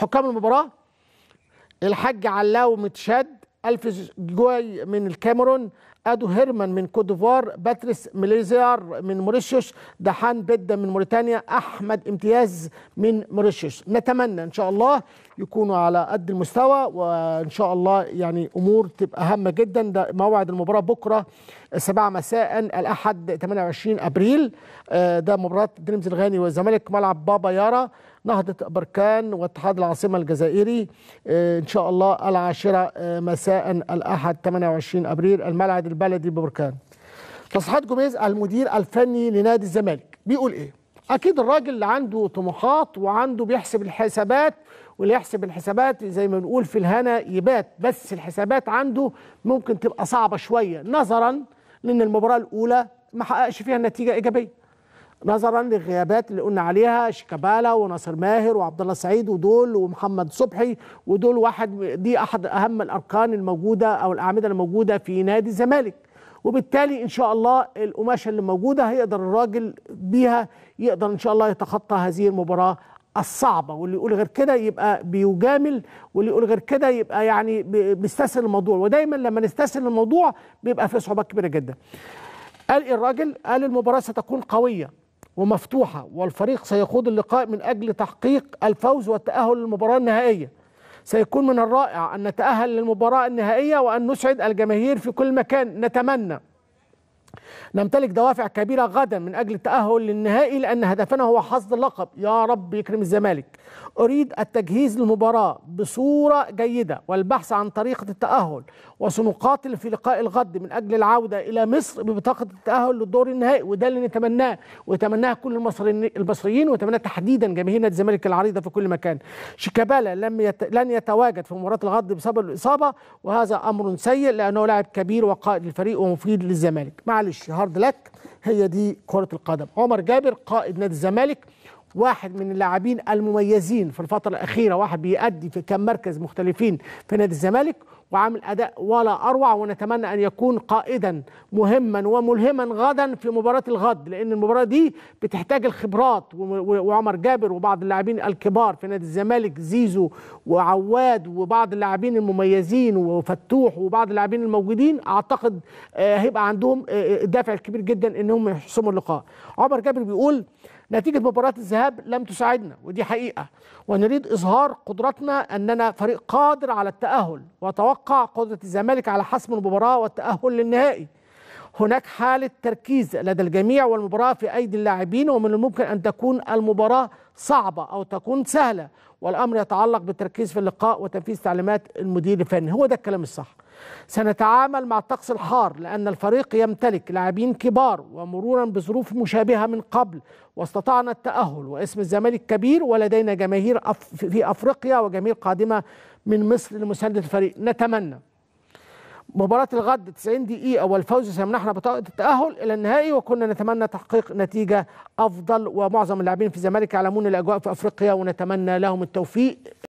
حكام المباراه الحاج علاو متشد الف جوي من الكاميرون ادو هيرمان من كوتيفوار باتريس ميليزيار من موريشيوس دحان بدا من موريتانيا احمد امتياز من موريشيوس نتمنى ان شاء الله يكونوا على قد المستوى وان شاء الله يعني امور تبقى هامه جدا ده موعد المباراه بكره 7 مساء الاحد 28 ابريل آه، ده مباراه دريمز الغاني والزمالك ملعب بابا يارا نهضة بركان واتحاد العاصمة الجزائري آه، إن شاء الله العاشرة آه، مساء الأحد 28 أبريل الملعب البلدي ببركان تصحيح جوميز المدير الفني لنادي الزمالك بيقول ايه اكيد الراجل اللي عنده طموحات وعنده بيحسب الحسابات واللي يحسب الحسابات زي ما بنقول في الهنا يبات بس الحسابات عنده ممكن تبقى صعبه شويه نظرا لان المباراه الاولى ما حققش فيها نتيجه ايجابيه نظرا للغيابات اللي قلنا عليها شيكابالا وناصر ماهر وعبد الله سعيد ودول ومحمد صبحي ودول واحد دي احد اهم الاركان الموجوده او الاعمده الموجوده في نادي الزمالك وبالتالي ان شاء الله القماشه اللي موجوده هيقدر الراجل بيها يقدر ان شاء الله يتخطى هذه المباراه الصعبه واللي يقول غير كده يبقى بيجامل واللي يقول غير كده يبقى يعني بيستسهل الموضوع ودايما لما نستسهل الموضوع بيبقى في صعوبات كبيره جدا قال إيه الراجل قال المباراه ستكون قويه ومفتوحة والفريق سيخوض اللقاء من أجل تحقيق الفوز والتأهل للمباراة النهائية سيكون من الرائع أن نتأهل للمباراة النهائية وأن نسعد الجماهير في كل مكان نتمنى نمتلك دوافع كبيرة غدا من أجل التأهل للنهائي لأن هدفنا هو حصد اللقب يا رب يكرم الزمالك أريد التجهيز للمباراة بصورة جيدة والبحث عن طريقة التأهل وسنقاتل في لقاء الغد من أجل العودة إلى مصر ببطاقة التأهل للدور النهائي وده اللي نتمناه ويتمناه كل المصريين ويتمناه تحديدا جماهير نادي الزمالك العريضة في كل مكان شيكابالا لم يت... لن يتواجد في مباراة الغد بسبب الإصابة وهذا أمر سيء لأنه لاعب كبير وقائد للفريق ومفيد للزمالك مع معلش هارد لك هي دي كرة القدم عمر جابر قائد نادي الزمالك واحد من اللاعبين المميزين في الفترة الأخيرة واحد بيأدي في كم مركز مختلفين في نادي الزمالك وعامل أداء ولا أروع ونتمنى أن يكون قائدا مهما وملهما غدا في مباراة الغد لأن المباراة دي بتحتاج الخبرات وعمر جابر وبعض اللاعبين الكبار في نادي الزمالك زيزو وعواد وبعض اللاعبين المميزين وفتوح وبعض اللاعبين الموجودين أعتقد آه، هيبقى عندهم الدافع آه، آه، الكبير جدا إن انهم يحسموا اللقاء عمر جابر بيقول نتيجه مباراه الذهاب لم تساعدنا ودي حقيقه ونريد اظهار قدرتنا اننا فريق قادر على التاهل وتوقع قدره الزمالك على حسم المباراه والتاهل للنهائي هناك حالة تركيز لدى الجميع والمباراة في أيدي اللاعبين ومن الممكن أن تكون المباراة صعبة أو تكون سهلة والأمر يتعلق بالتركيز في اللقاء وتنفيذ تعليمات المدير الفني هو ده الكلام الصح سنتعامل مع الطقس الحار لأن الفريق يمتلك لاعبين كبار ومرورا بظروف مشابهة من قبل واستطعنا التأهل واسم الزمالك كبير ولدينا جماهير في أفريقيا وجماهير قادمة من مصر لمساندة الفريق نتمنى مباراة الغد 90 دقيقة والفوز سيمنحنا بطاقة التأهل إلى النهائي وكنا نتمنى تحقيق نتيجة أفضل ومعظم اللاعبين في الزمالك يعلمون الأجواء في أفريقيا ونتمنى لهم التوفيق